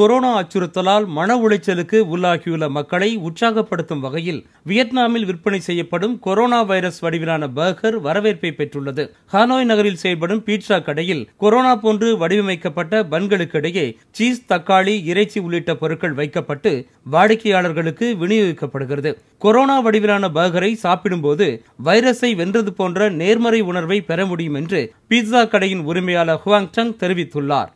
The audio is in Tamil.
கொரோனா அச்சுறுத்தலால் மன உளைச்சலுக்கு உள்ளாகியுள்ள மக்களை உற்சாகப்படுத்தும் வகையில் வியட்நாமில் விற்பனை செய்யப்படும் கொரோனா வைரஸ் வடிவிலான பர்கர் வரவேற்பை பெற்றுள்ளது ஹானோய் நகரில் செயல்படும் பீட்சா கடையில் கொரோனா போன்று வடிவமைக்கப்பட்ட பன்களுக்கிடையே சீஸ் தக்காளி இறைச்சி உள்ளிட்ட பொருட்கள் வைக்கப்பட்டு வாடிக்கையாளர்களுக்கு விநியோகிக்கப்படுகிறது கொரோனா வடிவிலான பர்கரை சாப்பிடும்போது வைரஸை வென்றது போன்ற நேர்மறை உணர்வை பெற முடியும் என்று பீட்சா கடையின் உரிமையாளர் ஹுவாங் சங் தெரிவித்துள்ளார்